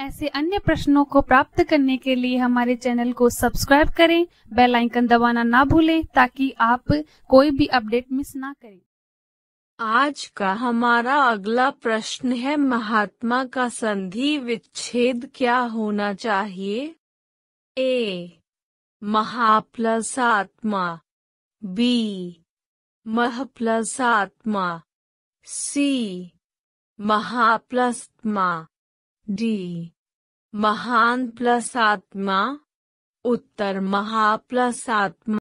ऐसे अन्य प्रश्नों को प्राप्त करने के लिए हमारे चैनल को सब्सक्राइब करें बेल आइकन दबाना ना भूलें ताकि आप कोई भी अपडेट मिस ना करें आज का हमारा अगला प्रश्न है महात्मा का संधि विच्छेद क्या होना चाहिए ए महा प्लस आत्मा बी मह प्लस आत्मा सी महा प्लस आत्मा डी महान प्लस आत्मा उत्तर महा प्लस आत्मा